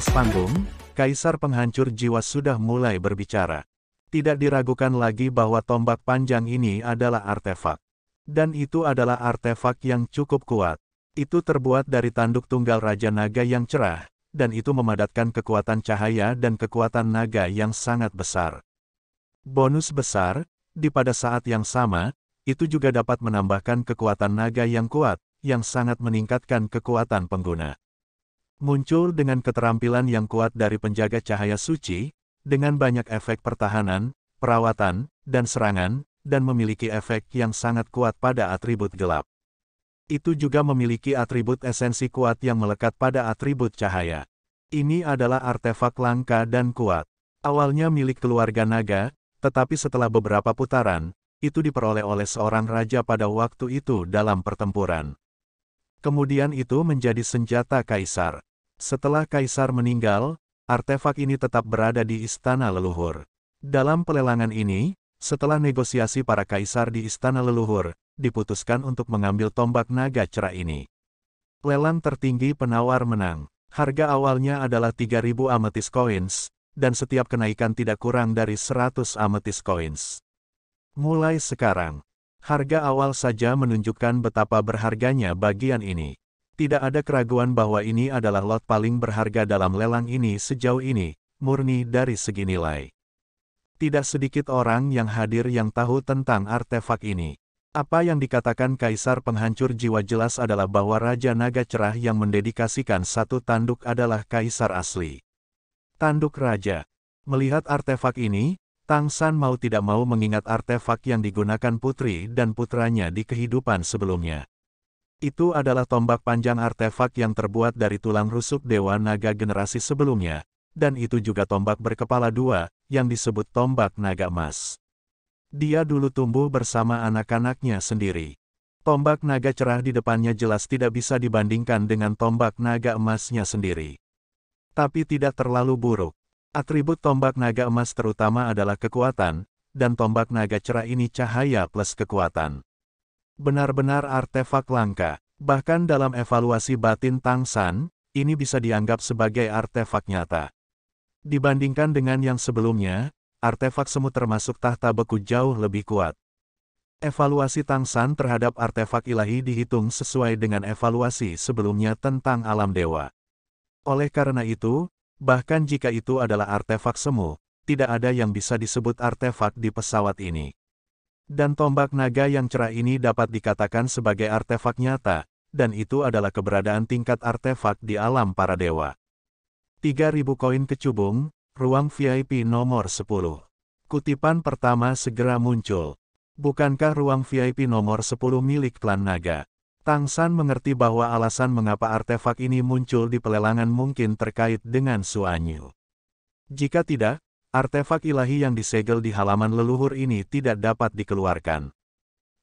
atas panggung, kaisar penghancur jiwa sudah mulai berbicara. Tidak diragukan lagi bahwa tombak panjang ini adalah artefak. Dan itu adalah artefak yang cukup kuat. Itu terbuat dari tanduk tunggal Raja Naga yang cerah, dan itu memadatkan kekuatan cahaya dan kekuatan naga yang sangat besar. Bonus besar, di pada saat yang sama, itu juga dapat menambahkan kekuatan naga yang kuat, yang sangat meningkatkan kekuatan pengguna muncul dengan keterampilan yang kuat dari penjaga cahaya suci, dengan banyak efek pertahanan, perawatan, dan serangan, dan memiliki efek yang sangat kuat pada atribut gelap. Itu juga memiliki atribut esensi kuat yang melekat pada atribut cahaya. Ini adalah artefak langka dan kuat. Awalnya milik keluarga naga, tetapi setelah beberapa putaran, itu diperoleh oleh seorang raja pada waktu itu dalam pertempuran. Kemudian itu menjadi senjata kaisar. Setelah kaisar meninggal, artefak ini tetap berada di istana leluhur. Dalam pelelangan ini, setelah negosiasi para kaisar di istana leluhur, diputuskan untuk mengambil tombak naga cerah ini. Lelang tertinggi penawar menang. Harga awalnya adalah 3.000 ametis coins, dan setiap kenaikan tidak kurang dari 100 ametis coins. Mulai sekarang, harga awal saja menunjukkan betapa berharganya bagian ini. Tidak ada keraguan bahwa ini adalah lot paling berharga dalam lelang ini sejauh ini, murni dari segi nilai. Tidak sedikit orang yang hadir yang tahu tentang artefak ini. Apa yang dikatakan Kaisar Penghancur Jiwa jelas adalah bahwa Raja Naga Cerah yang mendedikasikan satu tanduk adalah Kaisar asli. Tanduk Raja. Melihat artefak ini, Tang San mau tidak mau mengingat artefak yang digunakan putri dan putranya di kehidupan sebelumnya. Itu adalah tombak panjang artefak yang terbuat dari tulang rusuk Dewa Naga generasi sebelumnya, dan itu juga tombak berkepala dua, yang disebut tombak naga emas. Dia dulu tumbuh bersama anak-anaknya sendiri. Tombak naga cerah di depannya jelas tidak bisa dibandingkan dengan tombak naga emasnya sendiri. Tapi tidak terlalu buruk. Atribut tombak naga emas terutama adalah kekuatan, dan tombak naga cerah ini cahaya plus kekuatan benar-benar artefak langka. Bahkan dalam evaluasi batin Tang San, ini bisa dianggap sebagai artefak nyata. Dibandingkan dengan yang sebelumnya, artefak semut termasuk tahta beku jauh lebih kuat. Evaluasi Tang San terhadap artefak ilahi dihitung sesuai dengan evaluasi sebelumnya tentang alam dewa. Oleh karena itu, bahkan jika itu adalah artefak semu, tidak ada yang bisa disebut artefak di pesawat ini dan tombak naga yang cerah ini dapat dikatakan sebagai artefak nyata, dan itu adalah keberadaan tingkat artefak di alam para dewa. 3000 koin kecubung, ruang VIP nomor 10. Kutipan pertama segera muncul. Bukankah ruang VIP nomor 10 milik klan naga? Tang San mengerti bahwa alasan mengapa artefak ini muncul di pelelangan mungkin terkait dengan Suanyu. Jika tidak, Artefak ilahi yang disegel di halaman leluhur ini tidak dapat dikeluarkan.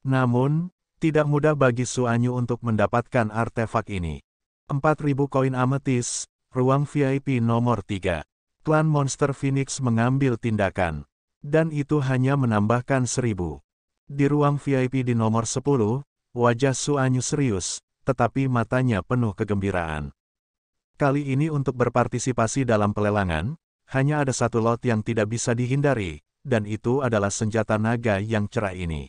Namun, tidak mudah bagi Suanyu untuk mendapatkan artefak ini. 4.000 koin ametis, ruang VIP nomor 3. Klan Monster Phoenix mengambil tindakan. Dan itu hanya menambahkan 1.000. Di ruang VIP di nomor 10, wajah Suanyu serius, tetapi matanya penuh kegembiraan. Kali ini untuk berpartisipasi dalam pelelangan, hanya ada satu lot yang tidak bisa dihindari, dan itu adalah senjata naga yang cerah ini.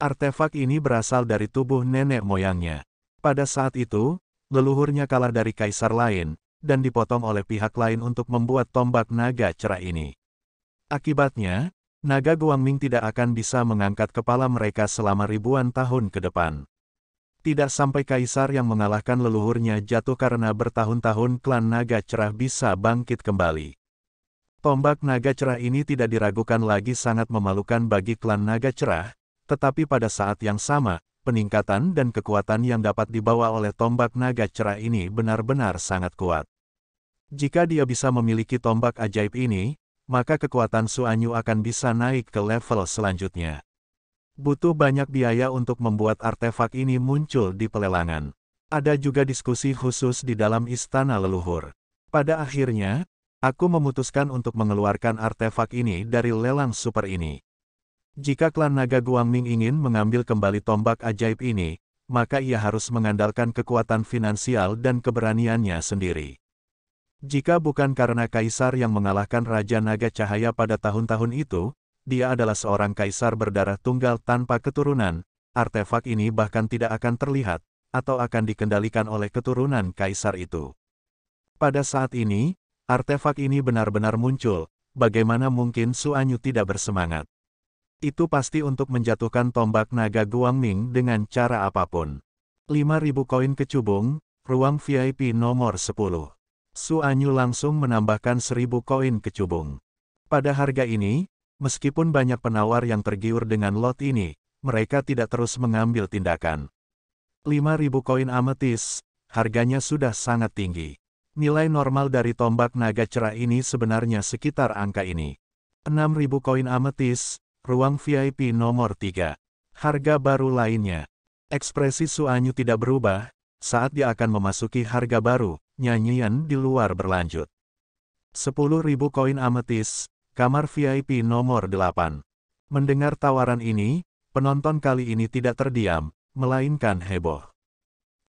Artefak ini berasal dari tubuh nenek moyangnya. Pada saat itu, leluhurnya kalah dari kaisar lain, dan dipotong oleh pihak lain untuk membuat tombak naga cerah ini. Akibatnya, naga Guangming tidak akan bisa mengangkat kepala mereka selama ribuan tahun ke depan. Tidak sampai kaisar yang mengalahkan leluhurnya jatuh karena bertahun-tahun klan naga cerah bisa bangkit kembali. Tombak naga cerah ini tidak diragukan lagi sangat memalukan bagi klan naga cerah, tetapi pada saat yang sama, peningkatan dan kekuatan yang dapat dibawa oleh tombak naga cerah ini benar-benar sangat kuat. Jika dia bisa memiliki tombak ajaib ini, maka kekuatan Suanyu akan bisa naik ke level selanjutnya. Butuh banyak biaya untuk membuat artefak ini muncul di pelelangan. Ada juga diskusi khusus di dalam istana leluhur. Pada akhirnya, Aku memutuskan untuk mengeluarkan artefak ini dari lelang super ini. Jika klan naga Guangming ingin mengambil kembali tombak ajaib ini, maka ia harus mengandalkan kekuatan finansial dan keberaniannya sendiri. Jika bukan karena kaisar yang mengalahkan Raja Naga Cahaya pada tahun-tahun itu, dia adalah seorang kaisar berdarah tunggal tanpa keturunan, artefak ini bahkan tidak akan terlihat, atau akan dikendalikan oleh keturunan kaisar itu. Pada saat ini, Artefak ini benar-benar muncul, bagaimana mungkin Suanyu tidak bersemangat? Itu pasti untuk menjatuhkan tombak naga Guangming dengan cara apapun. 5.000 koin kecubung, ruang VIP nomor 10. Suanyu langsung menambahkan 1.000 koin kecubung. Pada harga ini, meskipun banyak penawar yang tergiur dengan lot ini, mereka tidak terus mengambil tindakan. 5.000 koin ametis, harganya sudah sangat tinggi. Nilai normal dari tombak naga cerah ini sebenarnya sekitar angka ini. 6.000 koin ametis, ruang VIP nomor 3. Harga baru lainnya. Ekspresi Suanyu tidak berubah, saat dia akan memasuki harga baru, nyanyian di luar berlanjut. 10.000 koin ametis, kamar VIP nomor 8. Mendengar tawaran ini, penonton kali ini tidak terdiam, melainkan heboh.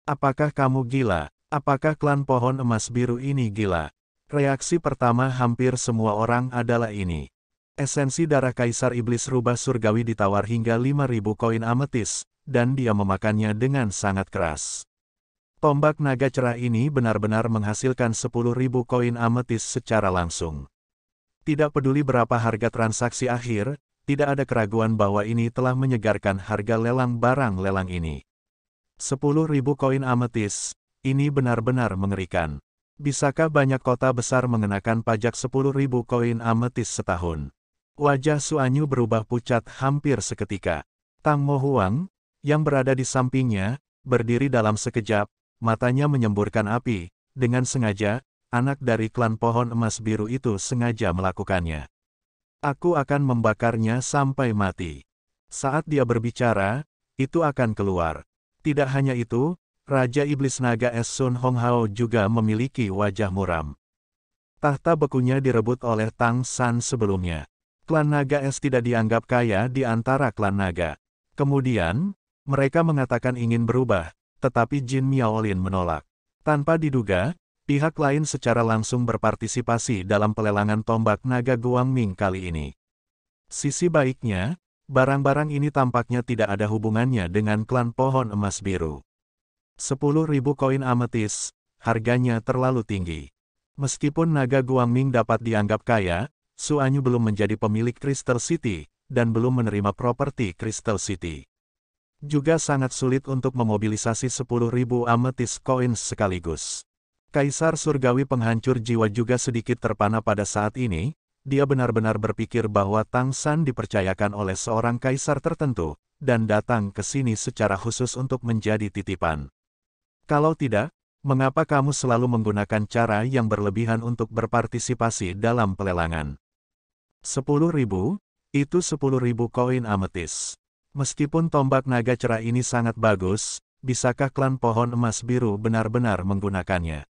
Apakah kamu gila? Apakah klan pohon emas biru ini gila? Reaksi pertama hampir semua orang adalah ini. Esensi darah kaisar iblis rubah surgawi ditawar hingga 5000 koin ametis, dan dia memakannya dengan sangat keras. Tombak naga cerah ini benar-benar menghasilkan 10.000 koin ametis secara langsung. Tidak peduli berapa harga transaksi akhir, tidak ada keraguan bahwa ini telah menyegarkan harga lelang barang lelang ini. 10.000 koin ametis, ini benar-benar mengerikan. Bisakah banyak kota besar mengenakan pajak ribu koin ametis setahun? Wajah Suanyu berubah pucat hampir seketika. Tang Mo Huang, yang berada di sampingnya, berdiri dalam sekejap, matanya menyemburkan api, dengan sengaja, anak dari klan pohon emas biru itu sengaja melakukannya. Aku akan membakarnya sampai mati. Saat dia berbicara, itu akan keluar. Tidak hanya itu, Raja Iblis Naga Es Sun Hong Hao juga memiliki wajah muram. Tahta bekunya direbut oleh Tang San sebelumnya. Klan Naga Es tidak dianggap kaya di antara klan Naga. Kemudian, mereka mengatakan ingin berubah, tetapi Jin Miaolin menolak. Tanpa diduga, pihak lain secara langsung berpartisipasi dalam pelelangan tombak Naga Guangming kali ini. Sisi baiknya, barang-barang ini tampaknya tidak ada hubungannya dengan klan pohon emas biru ribu koin ametis, harganya terlalu tinggi. Meskipun naga Guangming dapat dianggap kaya, Su Anyu belum menjadi pemilik Crystal City, dan belum menerima properti Crystal City. Juga sangat sulit untuk memobilisasi ribu ametis koin sekaligus. Kaisar Surgawi penghancur jiwa juga sedikit terpana pada saat ini, dia benar-benar berpikir bahwa Tang San dipercayakan oleh seorang kaisar tertentu, dan datang ke sini secara khusus untuk menjadi titipan. Kalau tidak, mengapa kamu selalu menggunakan cara yang berlebihan untuk berpartisipasi dalam pelelangan? ribu? itu ribu koin ametis. Meskipun tombak naga cerah ini sangat bagus, bisakah klan pohon emas biru benar-benar menggunakannya?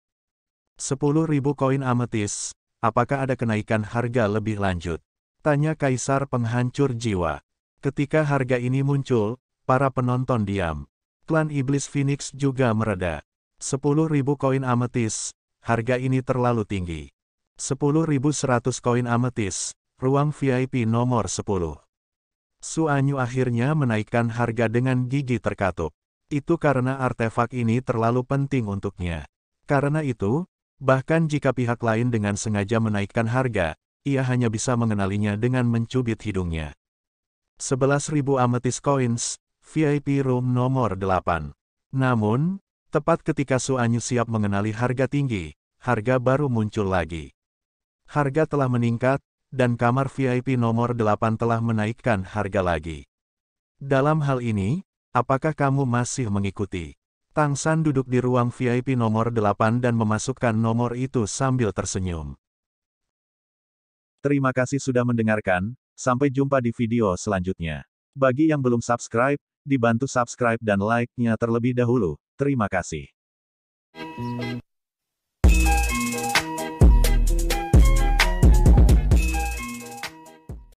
ribu koin ametis, apakah ada kenaikan harga lebih lanjut? Tanya Kaisar Penghancur Jiwa. Ketika harga ini muncul, para penonton diam. Klan Iblis Phoenix juga mereda. 10.000 koin ametis, harga ini terlalu tinggi. 10.100 koin ametis, ruang VIP nomor 10. Suanyu akhirnya menaikkan harga dengan gigi terkatup. Itu karena artefak ini terlalu penting untuknya. Karena itu, bahkan jika pihak lain dengan sengaja menaikkan harga, ia hanya bisa mengenalinya dengan mencubit hidungnya. 11.000 ametis coins, VIP Room nomor 8. Namun, tepat ketika Suanyu siap mengenali harga tinggi, harga baru muncul lagi. Harga telah meningkat, dan kamar VIP nomor 8 telah menaikkan harga lagi. Dalam hal ini, apakah kamu masih mengikuti? Tang San duduk di ruang VIP nomor 8 dan memasukkan nomor itu sambil tersenyum. Terima kasih sudah mendengarkan, sampai jumpa di video selanjutnya. Bagi yang belum subscribe, dibantu subscribe dan like-nya terlebih dahulu. Terima kasih.